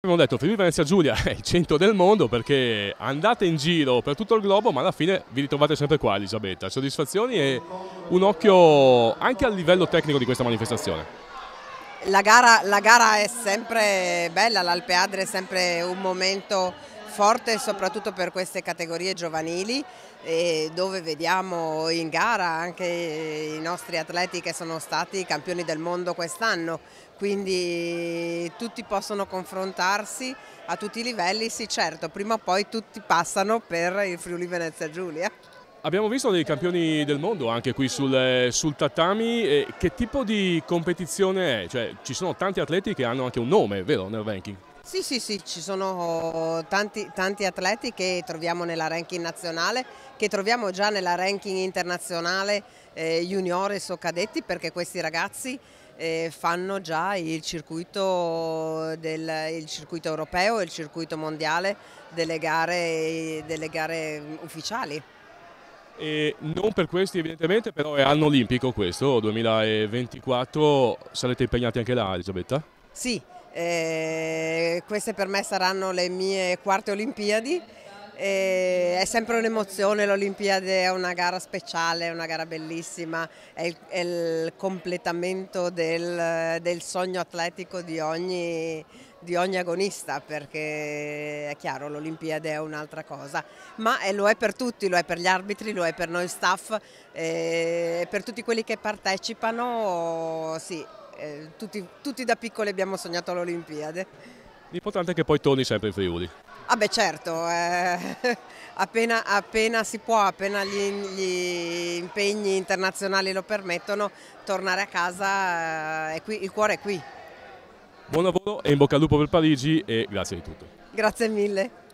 Abbiamo detto Friuli Venezia Giulia è il centro del mondo perché andate in giro per tutto il globo ma alla fine vi ritrovate sempre qua Elisabetta, soddisfazioni e un occhio anche a livello tecnico di questa manifestazione. La gara, la gara è sempre bella, l'Alpe Adria è sempre un momento forte soprattutto per queste categorie giovanili dove vediamo in gara anche i nostri atleti che sono stati campioni del mondo quest'anno, quindi tutti possono confrontarsi a tutti i livelli, sì certo, prima o poi tutti passano per il Friuli Venezia Giulia. Abbiamo visto dei campioni del mondo anche qui sul, sul tatami, che tipo di competizione è? Cioè, ci sono tanti atleti che hanno anche un nome, vero, nel ranking? Sì, sì, sì, ci sono tanti, tanti, atleti che troviamo nella ranking nazionale, che troviamo già nella ranking internazionale eh, juniores o cadetti perché questi ragazzi eh, fanno già il circuito, del, il circuito europeo e il circuito mondiale delle gare, delle gare ufficiali. E non per questi evidentemente, però è anno olimpico questo, 2024, sarete impegnati anche là Elisabetta? Sì, eh, queste per me saranno le mie quarte Olimpiadi. Eh, è sempre un'emozione, l'Olimpiade è una gara speciale, è una gara bellissima, è il, è il completamento del, del, sogno atletico di ogni, di ogni agonista perché è chiaro l'Olimpiade è un'altra cosa, ma è, eh, lo è per tutti, lo è per gli arbitri, lo è per noi staff, eh, per tutti quelli che partecipano, sì, eh, tutti, tutti da piccoli abbiamo sognato l'Olimpiade. L'importante è che poi torni sempre in Friuli. Ah beh certo, eh, appena, appena, si può, appena gli, gli, impegni internazionali lo permettono, tornare a casa, eh, qui, il cuore è qui. Buon lavoro e in bocca al lupo per Parigi e grazie di tutto. Grazie mille.